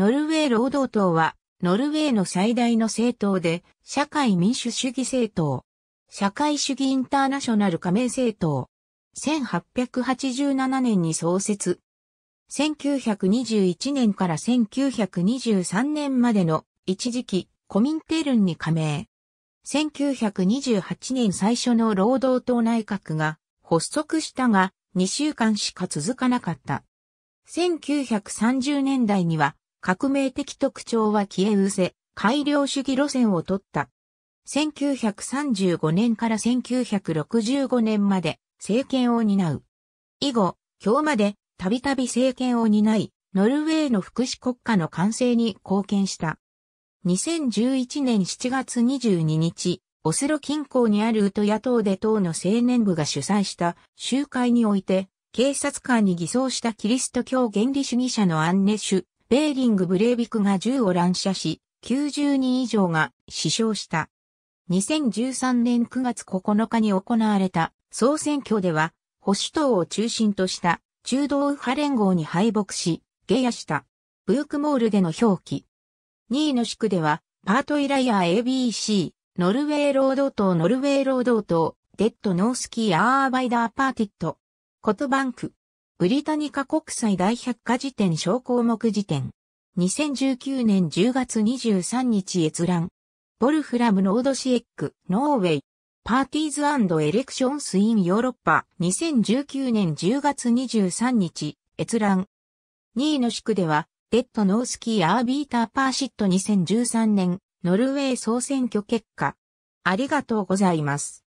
ノルウェー労働党は、ノルウェーの最大の政党で、社会民主主義政党。社会主義インターナショナル加盟政党。1887年に創設。1921年から1923年までの一時期、コミンテルンに加盟。1928年最初の労働党内閣が発足したが、2週間しか続かなかった。1930年代には革命的特徴は消え失せ、改良主義路線を取った。1935年から1965年まで政権を担う。以後、今日までたびたび政権を担い、ノルウェーの福祉国家の完成に貢献した。2011年7月22日、オスロ近郊にあるウトヤ島で党の青年部が主催した集会において、警察官に偽装したキリスト教原理主義者のアンネシュ・ベーリング・ブレービクが銃を乱射し、90人以上が死傷した。2013年9月9日に行われた総選挙では、保守党を中心とした中道右派連合に敗北し、下野した。ブークモールでの表記。2位の地区では、パートイライアー ABC、ノルウェー労働党ノルウェー労働党、デッドノースキーアーバイダーパーティット。コトバンク。ブリタニカ国際大百科事典小項目辞典。2019年10月23日閲覧。ボルフラム・ノードシエック、ノーウェイ。パーティーズエレクションスインヨーロッパ。2019年10月23日閲覧。2位の宿では、デッド・ノースキー・アービーター・パーシット2013年、ノルウェー総選挙結果。ありがとうございます。